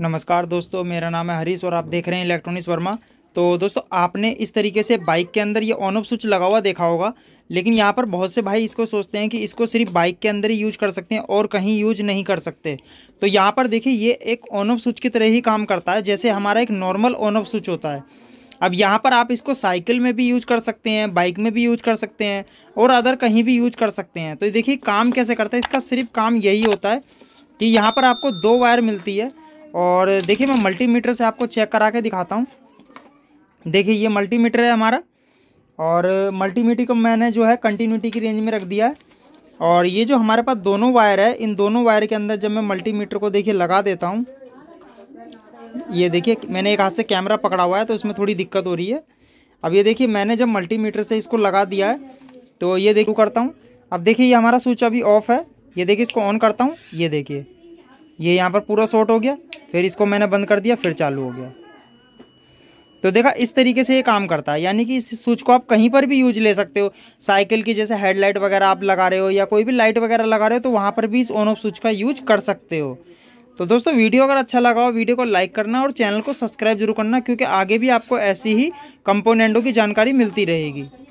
नमस्कार दोस्तों मेरा नाम है हरीश और आप देख रहे हैं इलेक्ट्रॉनिक्स वर्मा तो दोस्तों आपने इस तरीके से बाइक के अंदर ये ऑन ऑफ स्विच लगा हुआ देखा होगा लेकिन यहाँ पर बहुत से भाई इसको सोचते हैं कि इसको सिर्फ बाइक के अंदर ही यूज कर सकते हैं और कहीं यूज नहीं कर सकते तो यहाँ पर देखिए ये एक ऑन ऑफ स्विच की तरह ही काम करता है जैसे हमारा एक नॉर्मल ऑन ऑफ स्विच होता है अब यहाँ पर आप इसको साइकिल में भी यूज कर सकते हैं बाइक में भी यूज कर सकते हैं और अदर कहीं भी यूज कर सकते हैं तो देखिए काम कैसे करता है इसका सिर्फ काम यही होता है कि यहाँ पर आपको दो वायर मिलती है और देखिए मैं मल्टीमीटर से आपको चेक करा के दिखाता हूँ देखिए ये मल्टीमीटर है हमारा और मल्टीमीटर को मैंने जो है कंटिन्यूटी की रेंज में रख दिया है और ये जो हमारे पास दोनों वायर है इन दोनों वायर के अंदर जब मैं मल्टीमीटर को देखिए लगा देता हूँ ये देखिए मैंने एक हाथ से कैमरा पकड़ा हुआ है तो इसमें थोड़ी दिक्कत हो रही है अब ये देखिए मैंने जब मल्टीमीटर से इसको लगा दिया है तो ये देखो करता हूँ अब देखिए ये हमारा स्विच अभी ऑफ है ये देखिए इसको ऑन करता हूँ ये देखिए ये यहाँ पर पूरा शॉर्ट हो गया फिर इसको मैंने बंद कर दिया फिर चालू हो गया तो देखा इस तरीके से ये काम करता है यानी कि इस स्विच को आप कहीं पर भी यूज ले सकते हो साइकिल की जैसे हेडलाइट वगैरह आप लगा रहे हो या कोई भी लाइट वगैरह लगा रहे हो तो वहाँ पर भी इस ऑन ऑफ स्विच का यूज कर सकते हो तो दोस्तों वीडियो अगर अच्छा लगा हो वीडियो को लाइक करना और चैनल को सब्सक्राइब जरूर करना क्योंकि आगे भी आपको ऐसी ही कंपोनेंटों की जानकारी मिलती रहेगी